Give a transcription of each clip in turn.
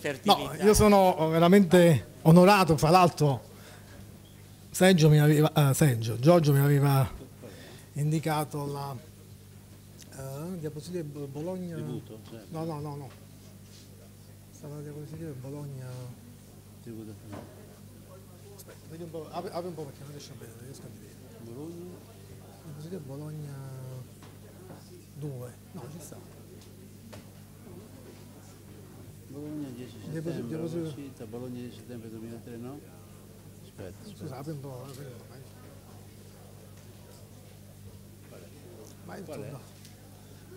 infertilità. No, io sono veramente onorato, fra l'altro Sergio mi aveva, ah, Sergio, Giorgio mi aveva indicato la uh, diapositiva Bologna. Tributo, certo. No, no, no, no. la diapositiva Bologna. Tributo. Aspetta, vedi un po', apri, apri un po' perché non riesco a vedere, riesco a vedere. Bologna. Diapositiva Bologna 2. No, ci sta. Bologna 10 settembre, deposito, deposito. Bologna 10 settembre 2003, no? Aspetta, aspetta. Scusate un po', ma il turno.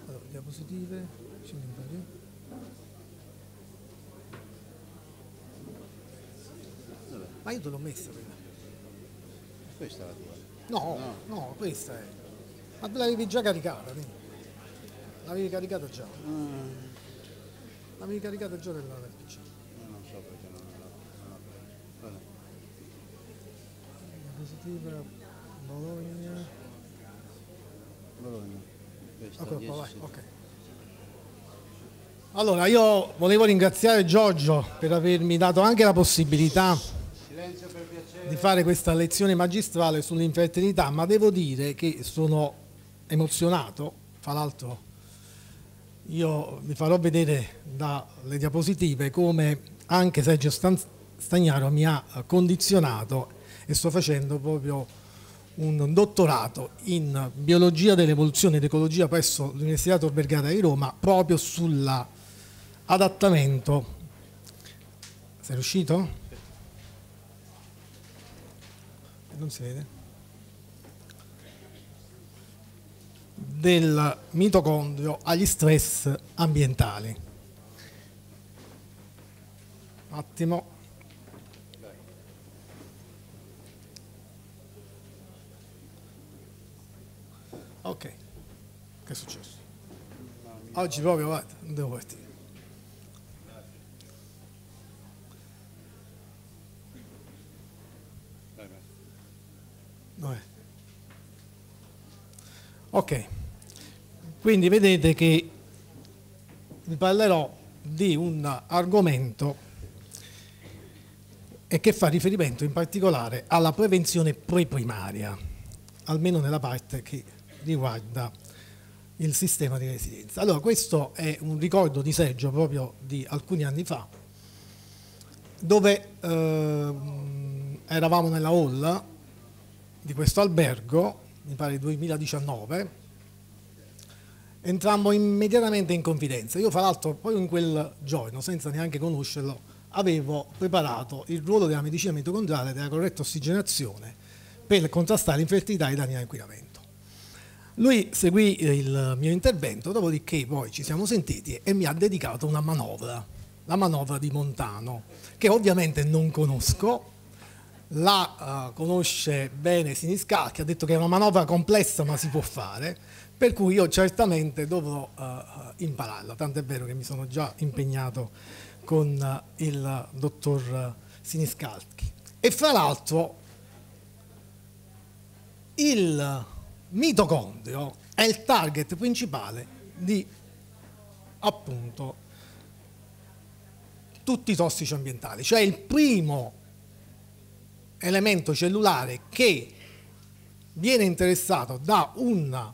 Allora, diapositive, scendi un po' lì. Ma io te l'ho messa prima. Questa è la tua? No, no, no questa è. Ma l'avevi già caricata, quindi. L'avevi caricata già. Mm. L'avevi caricato il giorno e non PC. Io non so perché non l'ho preso. Positiva, Bologna. Bologna. ecco qua, vai, ok. Allora, io volevo ringraziare Giorgio per avermi dato anche la possibilità di fare questa lezione magistrale sull'infertilità, ma devo dire che sono emozionato, fra l'altro io vi farò vedere dalle diapositive come anche Sergio Stagnaro mi ha condizionato e sto facendo proprio un dottorato in biologia dell'evoluzione ed ecologia presso l'Università Tor Vergata di Roma proprio sull'adattamento. Sei riuscito? Non si vede? del mitocondrio agli stress ambientali. Un attimo. Ok, che è successo? Oggi proprio, guarda, non devo partire. Dov'è? Ok, quindi vedete che vi parlerò di un argomento e che fa riferimento in particolare alla prevenzione preprimaria, almeno nella parte che riguarda il sistema di residenza. Allora, questo è un ricordo di Sergio proprio di alcuni anni fa, dove eh, eravamo nella hall di questo albergo mi pare 2019, entrammo immediatamente in confidenza. Io fra l'altro poi in quel giorno, senza neanche conoscerlo, avevo preparato il ruolo della medicina mitocondriale e della corretta ossigenazione per contrastare l'infertilità e i danni all'inquinamento. Lui seguì il mio intervento, dopodiché poi ci siamo sentiti e mi ha dedicato una manovra, la manovra di Montano, che ovviamente non conosco, la uh, conosce bene Siniscalchi, ha detto che è una manovra complessa ma si può fare, per cui io certamente dovrò uh, impararla, è vero che mi sono già impegnato con uh, il dottor Siniscalchi. E fra l'altro il mitocondrio è il target principale di appunto tutti i tossici ambientali, cioè il primo elemento cellulare che viene interessato da un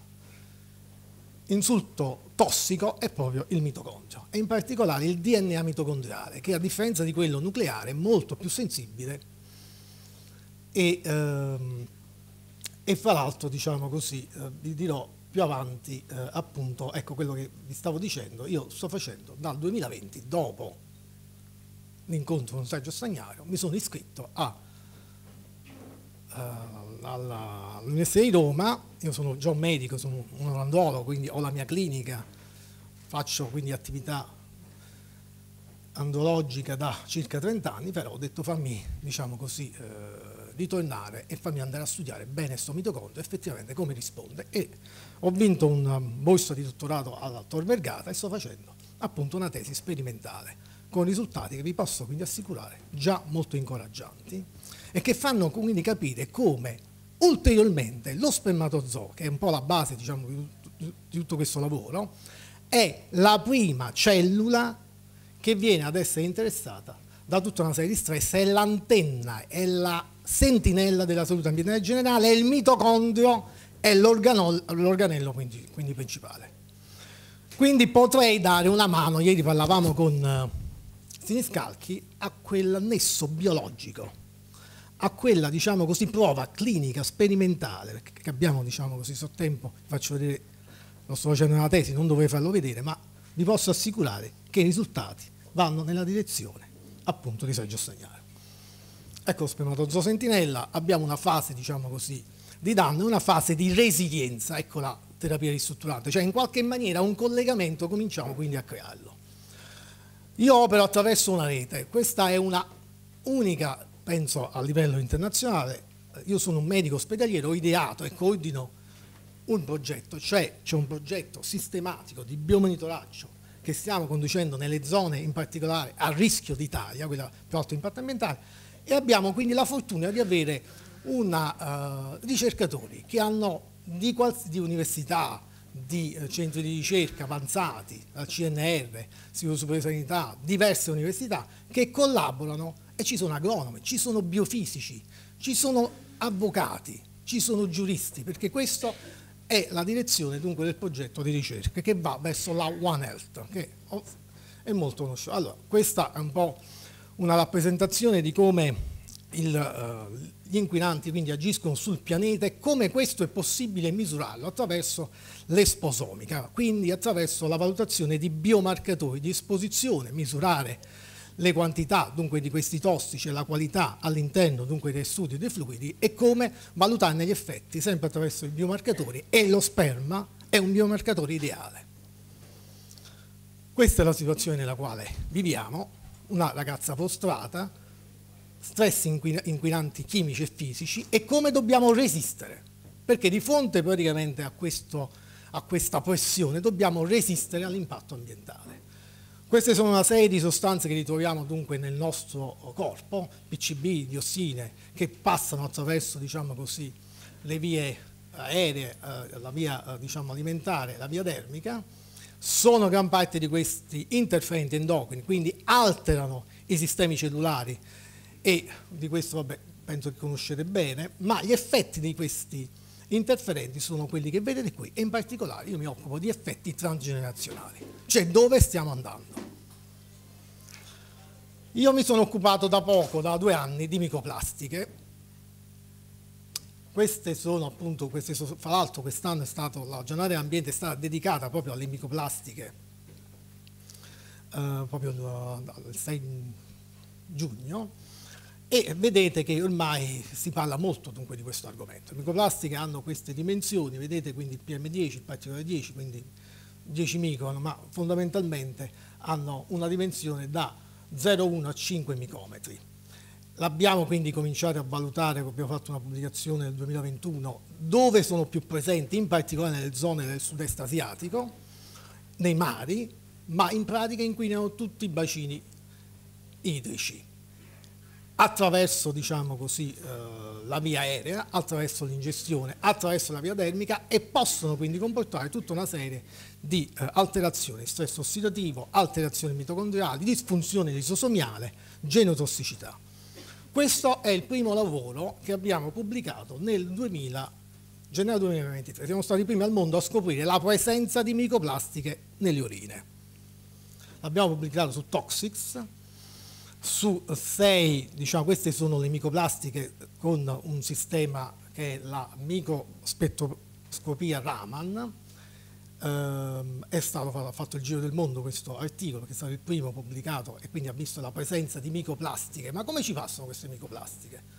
insulto tossico è proprio il mitocondrio e in particolare il DNA mitocondriale che a differenza di quello nucleare è molto più sensibile e, ehm, e fra l'altro diciamo così eh, vi dirò più avanti eh, appunto ecco quello che vi stavo dicendo io sto facendo dal 2020 dopo l'incontro con Sergio Stagnaro mi sono iscritto a eh, all'Università di Roma, io sono già un medico, sono un orandolo, quindi ho la mia clinica, faccio quindi attività andrologica da circa 30 anni, però ho detto fammi, diciamo così, eh, ritornare e fammi andare a studiare bene sto mitocondrio, effettivamente come risponde. E ho vinto un um, borsa di dottorato alla Tor Vergata e sto facendo appunto una tesi sperimentale con risultati che vi posso quindi assicurare già molto incoraggianti e che fanno quindi capire come ulteriormente lo spermatozoo, che è un po' la base diciamo, di tutto questo lavoro, è la prima cellula che viene ad essere interessata da tutta una serie di stress, è l'antenna, è la sentinella della salute ambientale generale, è il mitocondrio, è l'organello quindi, quindi principale. Quindi potrei dare una mano, ieri parlavamo con eh, Siniscalchi, a quel nesso biologico a quella diciamo così, prova clinica, sperimentale, che abbiamo diciamo così, sottempo, faccio vedere, non sto facendo una tesi, non dovrei farlo vedere, ma vi posso assicurare che i risultati vanno nella direzione appunto di Sergio Stagnaro. Ecco lo spermatozo sentinella, abbiamo una fase diciamo così, di danno e una fase di resilienza, ecco la terapia ristrutturante, cioè in qualche maniera un collegamento cominciamo quindi a crearlo. Io opero attraverso una rete, questa è una unica penso a livello internazionale, io sono un medico ospedaliero, ho ideato e coordino un progetto, cioè c'è un progetto sistematico di biomonitoraggio che stiamo conducendo nelle zone in particolare a rischio d'Italia, quella più alto impatto ambientale, e abbiamo quindi la fortuna di avere una, uh, ricercatori che hanno di, di università, di uh, centri di ricerca avanzati, la CNR, Sicuro Superiore Sanità, diverse università che collaborano e ci sono agronomi, ci sono biofisici, ci sono avvocati, ci sono giuristi, perché questa è la direzione dunque del progetto di ricerca che va verso la One Health, che è molto conosciuta. Allora, questa è un po' una rappresentazione di come il, uh, gli inquinanti quindi agiscono sul pianeta e come questo è possibile misurarlo attraverso l'esposomica, quindi attraverso la valutazione di biomarcatori di esposizione, misurare le quantità dunque, di questi tossici e la qualità all'interno dunque, dei studi dei fluidi e come valutarne gli effetti sempre attraverso i biomarcatori e lo sperma è un biomarcatore ideale. Questa è la situazione nella quale viviamo, una ragazza prostrata, stress inquinanti chimici e fisici e come dobbiamo resistere, perché di fronte praticamente a, questo, a questa pressione dobbiamo resistere all'impatto ambientale. Queste sono una serie di sostanze che ritroviamo dunque nel nostro corpo, PCB, diossine, che passano attraverso diciamo così, le vie eh, aeree, eh, la via eh, diciamo alimentare, la via termica, sono gran parte di questi interferenti endocrini, quindi alterano i sistemi cellulari e di questo vabbè, penso che conoscete bene, ma gli effetti di questi interferenti sono quelli che vedete qui e in particolare io mi occupo di effetti transgenerazionali, cioè dove stiamo andando. Io mi sono occupato da poco, da due anni, di microplastiche. Queste sono appunto, queste, fra l'altro quest'anno è stato, la giornata dell'ambiente è stata dedicata proprio alle microplastiche, eh, proprio dal 6 giugno, e vedete che ormai si parla molto dunque di questo argomento. Le microplastiche hanno queste dimensioni, vedete quindi il PM10, il particolare 10, quindi 10 micron, ma fondamentalmente hanno una dimensione da 0,1 a 5 micrometri. L'abbiamo quindi cominciato a valutare, abbiamo fatto una pubblicazione nel 2021, dove sono più presenti, in particolare nelle zone del sud-est asiatico, nei mari, ma in pratica inquinano tutti i bacini idrici. Attraverso, diciamo così, eh, la via aerea, attraverso l'ingestione, attraverso la via termica e possono quindi comportare tutta una serie di eh, alterazioni, stress ossidativo, alterazioni mitocondriali, disfunzione lisosomiale, genotossicità. Questo è il primo lavoro che abbiamo pubblicato nel 2000, gennaio 2023. Siamo stati i primi al mondo a scoprire la presenza di micoplastiche nelle urine. L'abbiamo pubblicato su Toxics, su sei, diciamo, queste sono le micoplastiche con un sistema che è la microspettroscopia Raman, ehm, è stato fatto, il giro del mondo questo articolo, che è stato il primo pubblicato e quindi ha visto la presenza di microplastiche. Ma come ci passano queste microplastiche?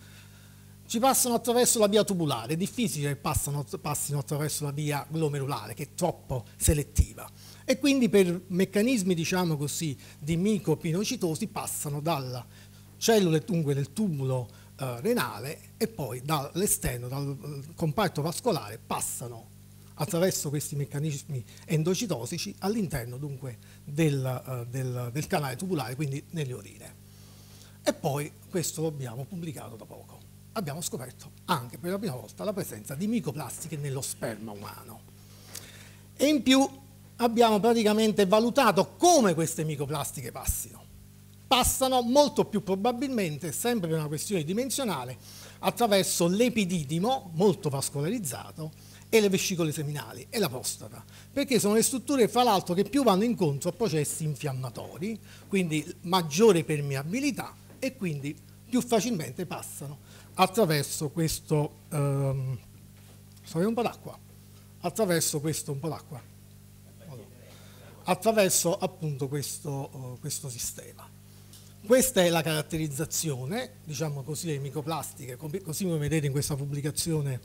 Ci passano attraverso la via tubulare, è difficile che passano, passino attraverso la via glomerulare, che è troppo selettiva. E quindi per meccanismi, diciamo così, di micropinocitosi passano dalle cellule, dunque del tubulo eh, renale e poi dall'esterno, dal eh, comparto vascolare, passano attraverso questi meccanismi endocitosici all'interno dunque del, eh, del, del canale tubulare, quindi nelle urine. E poi questo lo abbiamo pubblicato da poco. Abbiamo scoperto anche per la prima volta la presenza di micoplastiche nello sperma umano. E in più abbiamo praticamente valutato come queste micoplastiche passino passano molto più probabilmente, sempre per una questione dimensionale, attraverso l'epididimo, molto vascolarizzato, e le vescicole seminali e la prostata, perché sono le strutture fra l'altro che più vanno incontro a processi infiammatori, quindi maggiore permeabilità e quindi più facilmente passano attraverso questo ehm, un po' d'acqua, attraverso questo un po' d'acqua, attraverso appunto questo, uh, questo sistema. Questa è la caratterizzazione, diciamo così, delle micoplastiche, così come vedete in questa pubblicazione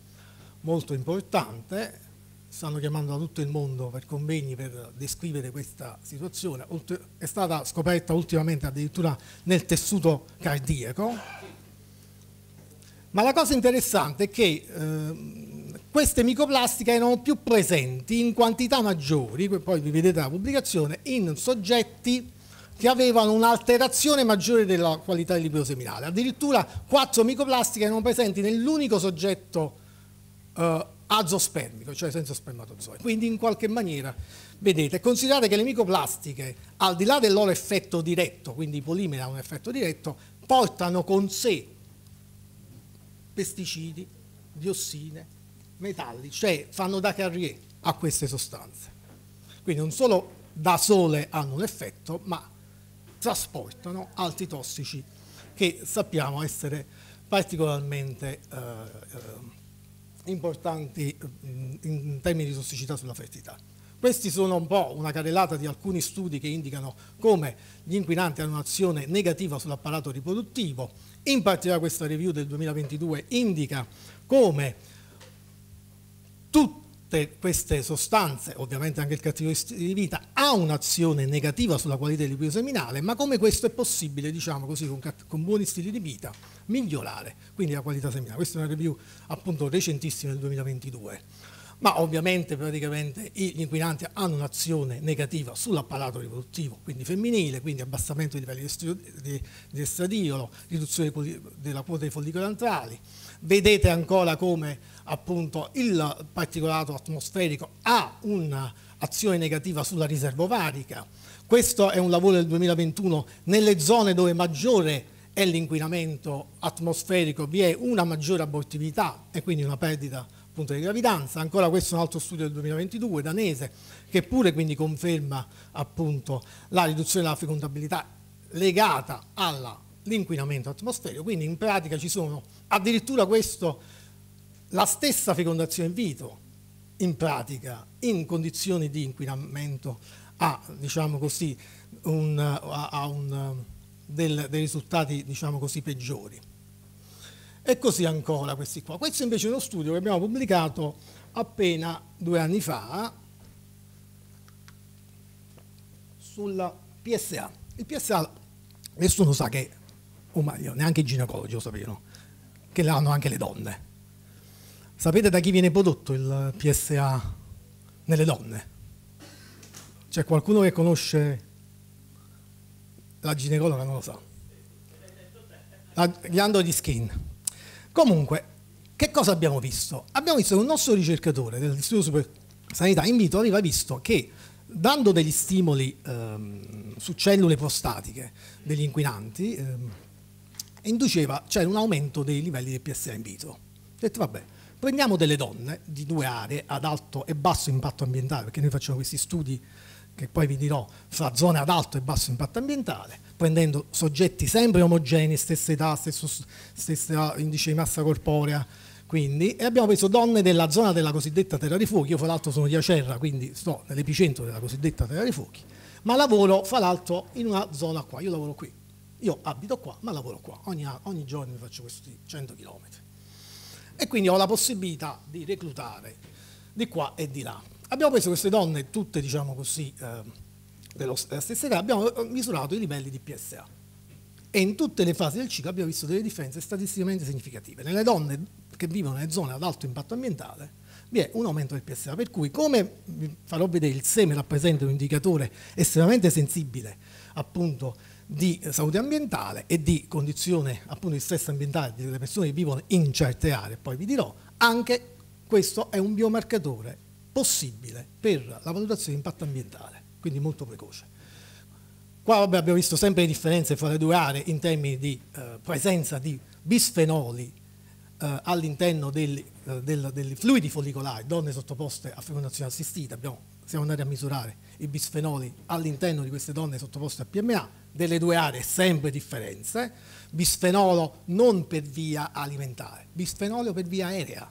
molto importante, stanno chiamando da tutto il mondo per convegni per descrivere questa situazione, è stata scoperta ultimamente addirittura nel tessuto cardiaco, ma la cosa interessante è che eh, queste micoplastiche erano più presenti in quantità maggiori, poi vi vedete la pubblicazione, in soggetti che avevano un'alterazione maggiore della qualità del liquido seminale. Addirittura 4 micoplastiche erano presenti nell'unico soggetto eh, azospermico, cioè senza spermatozoi. Quindi in qualche maniera, vedete, considerate che le micoplastiche, al di là del loro effetto diretto, quindi i polimeri hanno un effetto diretto, portano con sé pesticidi, diossine, metalli, cioè fanno da carriere a queste sostanze. Quindi non solo da sole hanno un effetto, ma trasportano altri tossici che sappiamo essere particolarmente eh, eh importanti mm, in termini di tossicità sulla fertilità. Questi sono un po' una carrellata di alcuni studi che indicano come gli inquinanti hanno un'azione negativa sull'apparato riproduttivo. In particolare questa review del 2022 indica come tutti tutte queste sostanze, ovviamente anche il cattivo di vita, ha un'azione negativa sulla qualità del liquido seminale, ma come questo è possibile, diciamo così, con, con, buoni stili di vita, migliorare quindi la qualità seminale. Questa è una review appunto recentissima del 2022. Ma ovviamente praticamente gli inquinanti hanno un'azione negativa sull'apparato riproduttivo, quindi femminile, quindi abbassamento dei livelli di, di estradiolo, riduzione della quota dei follicoli antrali. Vedete ancora come appunto il particolato atmosferico ha un'azione negativa sulla riserva ovarica. Questo è un lavoro del 2021 nelle zone dove maggiore è l'inquinamento atmosferico, vi è una maggiore abortività e quindi una perdita appunto di gravidanza. Ancora questo è un altro studio del 2022 danese che pure quindi conferma appunto la riduzione della fecondabilità legata all'inquinamento atmosferico. Quindi in pratica ci sono addirittura questo la stessa fecondazione in vitro, in pratica, in condizioni di inquinamento, ha, diciamo così, un, ha un, del, dei risultati diciamo così, peggiori. E così ancora questi qua. Questo invece è uno studio che abbiamo pubblicato appena due anni fa sulla PSA. Il PSA nessuno sa che, o meglio, neanche i ginecologi lo sapevano, che l'hanno anche le donne Sapete da chi viene prodotto il PSA nelle donne? C'è qualcuno che conosce la ginecologa? Non lo sa. La ghiandola di skin. Comunque, che cosa abbiamo visto? Abbiamo visto che un nostro ricercatore dell'Istituto Super Sanità in vitro aveva visto che dando degli stimoli ehm, su cellule prostatiche degli inquinanti, ehm, induceva, c'era cioè, un aumento dei livelli del PSA in vitro. Ho detto, vabbè, Prendiamo delle donne di due aree ad alto e basso impatto ambientale, perché noi facciamo questi studi che poi vi dirò fra zone ad alto e basso impatto ambientale, prendendo soggetti sempre omogenei, stessa età, stesso, stesso ah, indice di massa corporea, quindi, e abbiamo preso donne della zona della cosiddetta terra dei fuochi, io fra l'altro sono di Acerra, quindi sto nell'epicentro della cosiddetta terra dei fuochi, ma lavoro fra l'altro in una zona qua, io lavoro qui, io abito qua, ma lavoro qua, ogni, ogni giorno mi faccio questi 100 chilometri e quindi ho la possibilità di reclutare di qua e di là. Abbiamo preso queste donne, tutte diciamo così, eh, della stessa età, abbiamo eh, misurato i livelli di PSA e in tutte le fasi del ciclo abbiamo visto delle differenze statisticamente significative. Nelle donne che vivono nelle zone ad alto impatto ambientale vi è un aumento del PSA. Per cui, come vi farò vedere, il seme rappresenta un indicatore estremamente sensibile appunto di salute ambientale e di condizione appunto di stress ambientale delle persone che vivono in certe aree, poi vi dirò, anche questo è un biomarcatore possibile per la valutazione di impatto ambientale, quindi molto precoce. Qua vabbè, abbiamo visto sempre le differenze fra le due aree in termini di eh, presenza di bisfenoli eh, all'interno dei eh, del, del fluidi follicolari, donne sottoposte a fecondazione assistita, abbiamo, siamo andati a misurare i bisfenoli all'interno di queste donne sottoposte a PMA, delle due aree sempre differenze, bisfenolo non per via alimentare, bisfenolo per via aerea,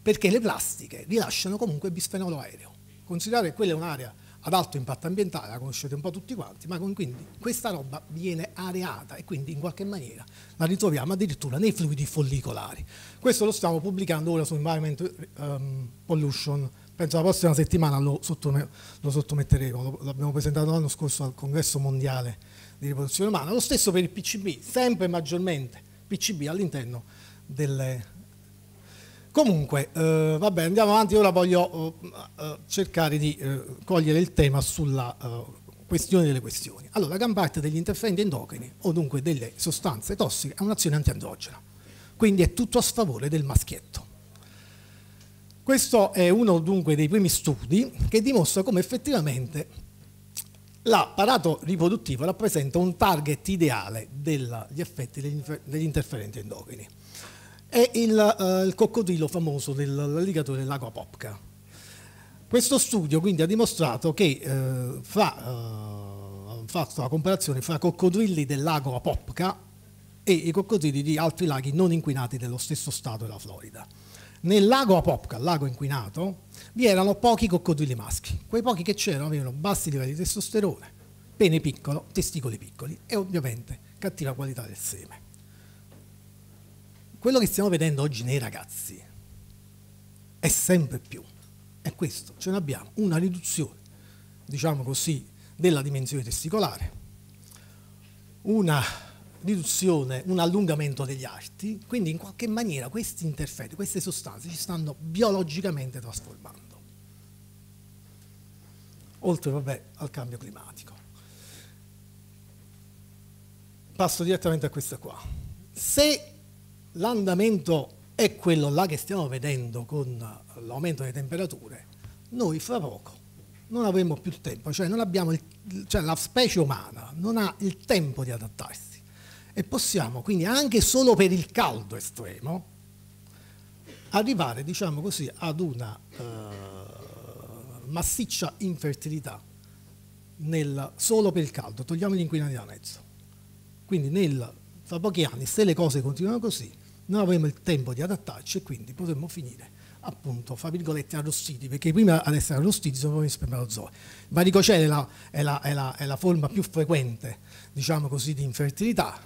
perché le plastiche rilasciano comunque bisfenolo aereo. Considerate che quella è un'area ad alto impatto ambientale, la conoscete un po' tutti quanti, ma con, quindi questa roba viene areata e quindi in qualche maniera la ritroviamo addirittura nei fluidi follicolari. Questo lo stiamo pubblicando ora su Environment um, Pollution, penso la prossima settimana lo, sottome, lo sottometteremo, l'abbiamo presentato l'anno scorso al congresso mondiale di riproduzione umana, lo stesso per il PCB, sempre maggiormente PCB all'interno delle Comunque, eh, vabbè, andiamo avanti, ora voglio eh, eh, cercare di eh, cogliere il tema sulla eh, questione delle questioni. Allora, la gran parte degli interferenti endocrini, o dunque delle sostanze tossiche, ha un'azione antiandrogena, quindi è tutto a sfavore del maschietto. Questo è uno dunque dei primi studi che dimostra come effettivamente l'apparato riproduttivo rappresenta un target ideale degli effetti degli interferenti endocrini è il, eh, il coccodrillo famoso dell'alligatore dell'acqua popca. Questo studio quindi ha dimostrato che eh, fra, eh, fatto la comparazione fra coccodrilli dell'ago Apopka e i coccodrilli di altri laghi non inquinati dello stesso stato della Florida. Nel lago Apopka, lago inquinato, vi erano pochi coccodrilli maschi. Quei pochi che c'erano avevano bassi livelli di testosterone, pene piccolo, testicoli piccoli e ovviamente cattiva qualità del seme. Quello che stiamo vedendo oggi nei ragazzi è sempre più, è questo, ce ne abbiamo una riduzione, diciamo così, della dimensione testicolare, una riduzione, un allungamento degli arti, quindi in qualche maniera questi interferi, queste sostanze ci stanno biologicamente trasformando. Oltre vabbè, al cambio climatico. Passo direttamente a questa qua. Se l'andamento è quello là che stiamo vedendo con l'aumento delle temperature, noi fra poco non avremo più tempo, cioè, il, cioè la specie umana non ha il tempo di adattarsi e possiamo quindi anche solo per il caldo estremo arrivare, diciamo così, ad una eh, massiccia infertilità nel, solo per il caldo, togliamo gli inquinanti da mezzo. Quindi nel, fra pochi anni, se le cose continuano così, non avremo il tempo di adattarci e quindi potremmo finire appunto, fra virgolette, arrostiti, perché prima ad essere arrostiti sono proprio in spermatozoi. varicocele è la, è, è, è la, forma più frequente, diciamo così, di infertilità,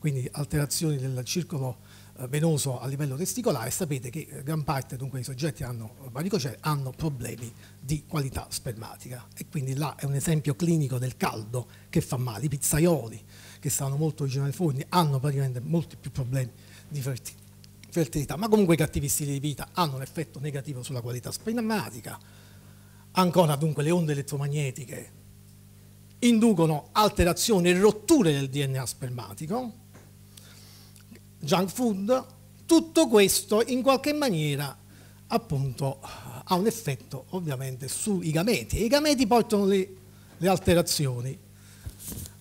quindi alterazioni del circolo eh, venoso a livello testicolare, sapete che eh, gran parte dunque, dei soggetti che hanno eh, varicocele hanno problemi di qualità spermatica e quindi là è un esempio clinico del caldo che fa male, i pizzaioli che stanno molto vicino ai forni hanno praticamente molti più problemi di fertilità, ma comunque i cattivi stili di vita hanno un effetto negativo sulla qualità spermatica, ancora dunque le onde elettromagnetiche inducono alterazioni e rotture del DNA spermatico, junk food, tutto questo in qualche maniera appunto ha un effetto ovviamente sui gameti e i gameti portano le, le alterazioni.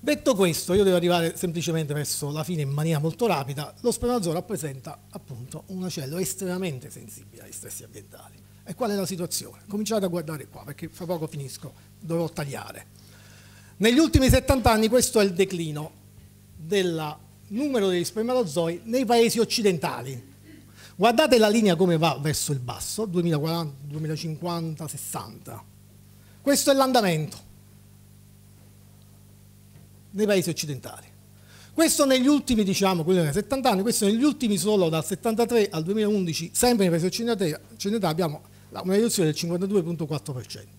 Detto questo, io devo arrivare semplicemente verso la fine in maniera molto rapida, lo spermatozoa rappresenta appunto una cellula estremamente sensibile agli stessi ambientali. E qual è la situazione? Cominciate a guardare qua perché fra poco finisco, dovrò tagliare. Negli ultimi 70 anni questo è il declino della numero degli spermatozoi nei paesi occidentali. Guardate la linea come va verso il basso, 2040, 2050, 60. Questo è l'andamento nei paesi occidentali. Questo negli ultimi, diciamo, quello dei 70 anni, questo negli ultimi solo dal 73 al 2011, sempre nei paesi occidentali abbiamo una riduzione del 52.4%.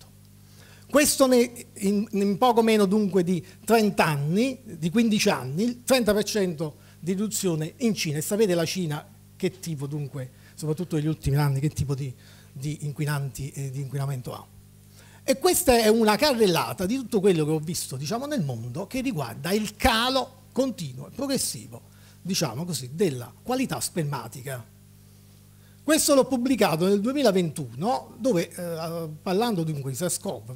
Questo in, in poco meno dunque di 30 anni, di 15 anni, il 30% di riduzione in Cina. E sapete la Cina che tipo dunque, soprattutto negli ultimi anni, che tipo di, di inquinanti e di inquinamento ha? E questa è una carrellata di tutto quello che ho visto diciamo, nel mondo che riguarda il calo continuo e progressivo diciamo così, della qualità spermatica questo l'ho pubblicato nel 2021, dove eh, parlando dunque di SARS-CoV,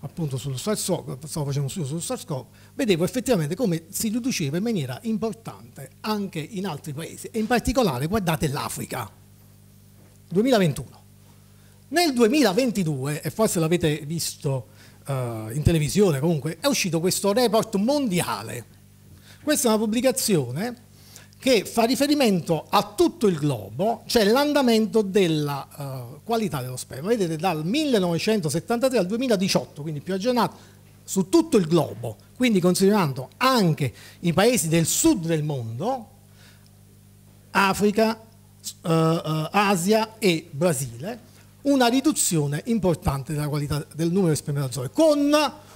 appunto sullo SARS-CoV, stavo facendo studio sullo SARS-CoV, vedevo effettivamente come si riduceva in maniera importante anche in altri paesi, e in particolare guardate l'Africa, 2021. Nel 2022, e forse l'avete visto uh, in televisione comunque, è uscito questo report mondiale. Questa è una pubblicazione che fa riferimento a tutto il globo, cioè l'andamento della uh, qualità dello sperma. Vedete dal 1973 al 2018, quindi più aggiornato, su tutto il globo, quindi considerando anche i paesi del sud del mondo, Africa, uh, Asia e Brasile, una riduzione importante della qualità del numero di spermatozoi, con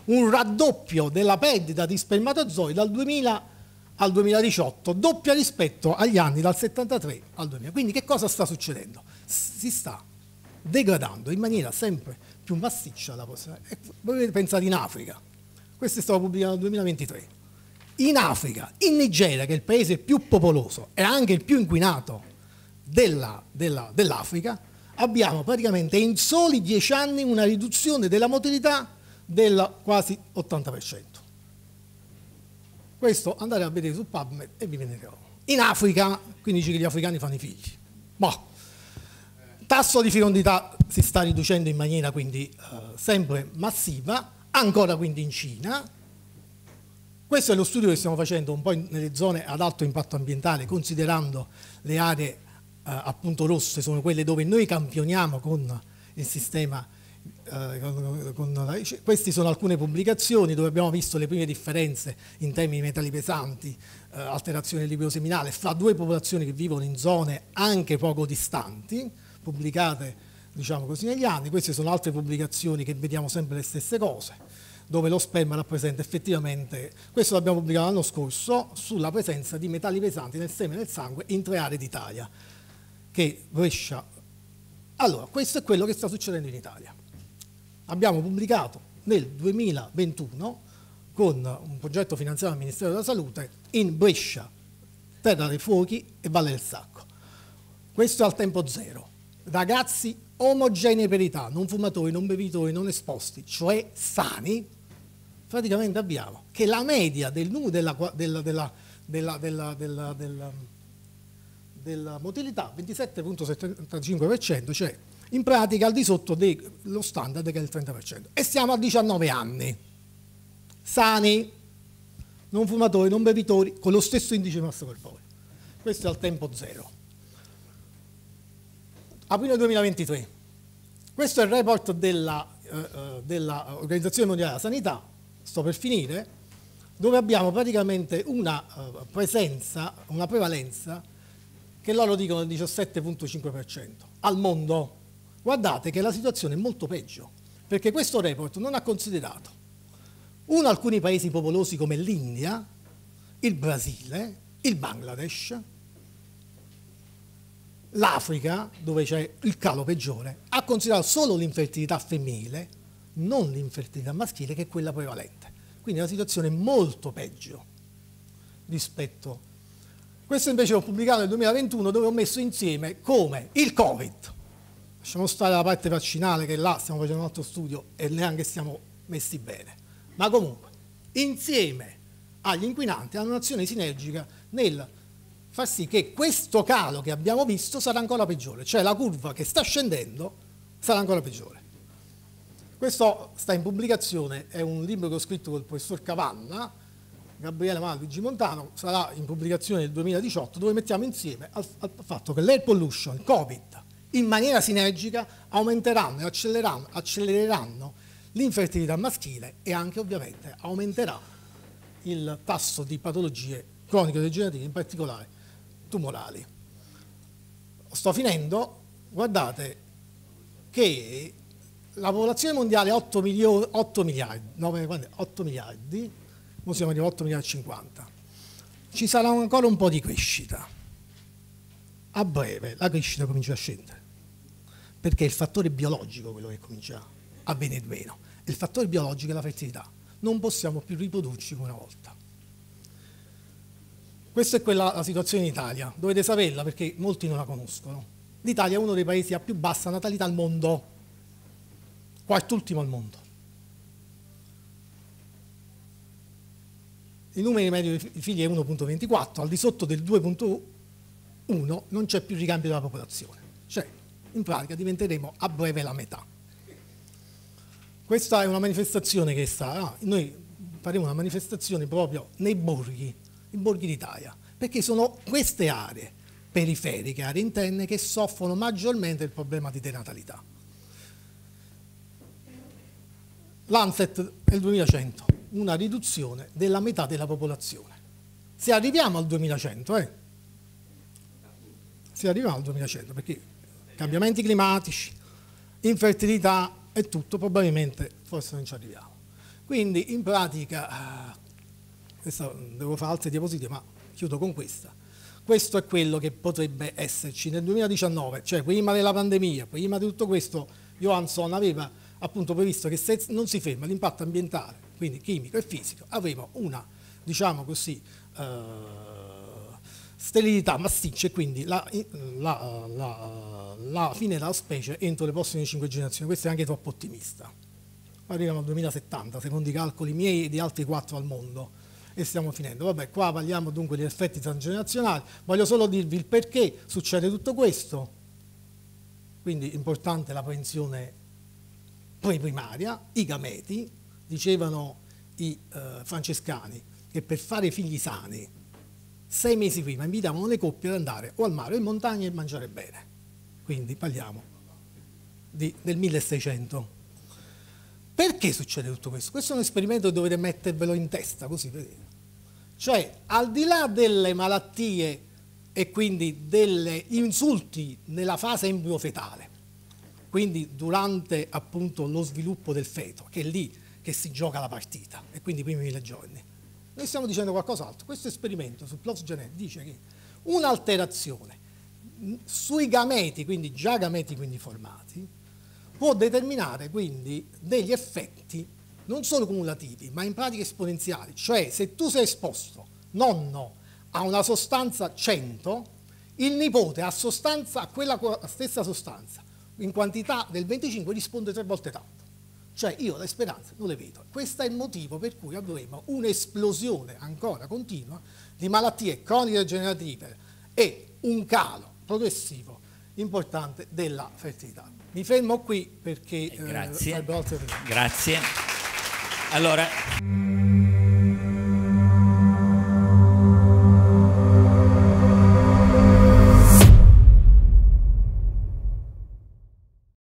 un raddoppio della perdita di spermatozoi dal 2018 al 2018, doppia rispetto agli anni dal 73 al 2000. Quindi che cosa sta succedendo? Si sta degradando in maniera sempre più massiccia la vostra. Voi pensate in Africa, questo è stato pubblicato nel 2023. In Africa, in Nigeria, che è il paese più popoloso e anche il più inquinato della, della, dell'Africa, abbiamo praticamente in soli dieci anni una riduzione della motilità del quasi 80%. Questo andate a vedere su PubMed e vi venite conto. In Africa, quindi dice che gli africani fanno i figli. Boh. Tasso di fecondità si sta riducendo in maniera quindi eh, sempre massiva, ancora quindi in Cina. Questo è lo studio che stiamo facendo un po' in, nelle zone ad alto impatto ambientale, considerando le aree eh, appunto rosse, sono quelle dove noi campioniamo con il sistema eh, con, con la, cioè, queste sono alcune pubblicazioni dove abbiamo visto le prime differenze in termini di metalli pesanti, eh, alterazione del libido seminale fra due popolazioni che vivono in zone anche poco distanti, pubblicate diciamo così negli anni, queste sono altre pubblicazioni che vediamo sempre le stesse cose dove lo sperma rappresenta effettivamente, questo l'abbiamo pubblicato l'anno scorso, sulla presenza di metalli pesanti nel seme e nel sangue in tre aree d'Italia, che Brescia. Allora, questo è quello che sta succedendo in Italia abbiamo pubblicato nel 2021 con un progetto finanziato dal Ministero della Salute in Brescia, Terra dei Fuochi e Valle del Sacco. Questo è al tempo zero. Ragazzi omogenei per età, non fumatori, non bevitori, non esposti, cioè sani, praticamente abbiamo che la media del numero della, della, della, della della motilità 27.75%, cioè in pratica al di sotto dello standard che è il 30%. E siamo a 19 anni, sani, non fumatori, non bevitori, con lo stesso indice di massa corporea. Questo è al tempo zero. Aprile 2023. Questo è il report dell'Organizzazione eh, eh, della Mondiale della Sanità, sto per finire, dove abbiamo praticamente una eh, presenza, una prevalenza che loro dicono del 17.5% al mondo guardate che la situazione è molto peggio, perché questo report non ha considerato uno alcuni paesi popolosi come l'India, il Brasile, il Bangladesh, l'Africa, dove c'è il calo peggiore, ha considerato solo l'infertilità femminile, non l'infertilità maschile, che è quella prevalente. Quindi la situazione è molto peggio rispetto. Questo invece l'ho pubblicato nel 2021 dove ho messo insieme come il Covid, Lasciamo stare la parte vaccinale che là stiamo facendo un altro studio e neanche stiamo messi bene. Ma comunque, insieme agli inquinanti hanno un'azione sinergica nel far sì che questo calo che abbiamo visto sarà ancora peggiore, cioè la curva che sta scendendo sarà ancora peggiore. Questo sta in pubblicazione, è un libro che ho scritto col professor Cavanna, Gabriele Mano Malvigi Montano, sarà in pubblicazione nel 2018, dove mettiamo insieme al, al fatto che l'air pollution, il Covid, in maniera sinergica aumenteranno e accelereranno, accelereranno l'infertilità maschile e anche ovviamente aumenterà il tasso di patologie cronico-degenerative, in particolare tumorali. Sto finendo, guardate che la popolazione mondiale è 8, milioni, 8 miliardi, 9, 8 miliardi, ora siamo arrivati a 8 miliardi e 50, ci sarà ancora un po' di crescita. A breve la crescita comincia a scendere perché è il fattore biologico quello che comincia a venire meno. Il fattore biologico è la fertilità. Non possiamo più riprodurci come una volta. Questa è quella la situazione in Italia, dovete saperla perché molti non la conoscono. L'Italia è uno dei paesi a più bassa natalità al mondo, quart'ultimo al mondo. Il numero medio dei figli è 1.24, al di sotto del 2.1 non c'è più ricambio della popolazione. Cioè, in pratica diventeremo a breve la metà. Questa è una manifestazione che sarà, ah, noi faremo una manifestazione proprio nei borghi, i borghi d'Italia, perché sono queste aree periferiche, aree interne, che soffrono maggiormente il problema di denatalità. L'Anset è il 2100, una riduzione della metà della popolazione. Se arriviamo al 2100, eh? se arriviamo al 2100, perché cambiamenti climatici, infertilità e tutto, probabilmente forse non ci arriviamo. Quindi in pratica, eh, devo fare altre diapositive, ma chiudo con questa. Questo è quello che potrebbe esserci nel 2019, cioè prima della pandemia, prima di tutto questo, Johansson aveva appunto previsto che se non si ferma l'impatto ambientale, quindi chimico e fisico, avremo una, diciamo così, eh, sterilità massiccia e quindi la, eh, la, eh, la, eh, la, fine della specie entro le prossime cinque generazioni. Questo è anche troppo ottimista. Arriviamo al 2070, secondo i calcoli miei e di altri quattro al mondo. E stiamo finendo. Vabbè, qua parliamo dunque degli effetti transgenerazionali. Voglio solo dirvi il perché succede tutto questo. Quindi importante la prevenzione preprimaria, i gameti, dicevano i eh, francescani, che per fare figli sani sei mesi prima invitavano le coppie ad andare o al mare o in montagna e mangiare bene. Quindi parliamo di, del 1600. Perché succede tutto questo? Questo è un esperimento che dovete mettervelo in testa, così vedete. Cioè, al di là delle malattie e quindi degli insulti nella fase embriofetale, quindi durante appunto lo sviluppo del feto, che è lì che si gioca la partita, e quindi i primi mille giorni, noi stiamo dicendo qualcos'altro. Questo esperimento su plots genet dice che un'alterazione sui gameti, quindi già gameti quindi formati, può determinare quindi degli effetti non solo cumulativi, ma in pratica esponenziali. Cioè se tu sei esposto nonno a una sostanza 100, il nipote a sostanza, a quella stessa sostanza, in quantità del 25 risponde tre volte tanto. Cioè io le speranze non le vedo. Questo è il motivo per cui avremo un'esplosione ancora continua di malattie croniche degenerative e un calo progressivo importante della fertilità. Mi fermo qui perché... Eh, grazie. Eh, grazie. Allora...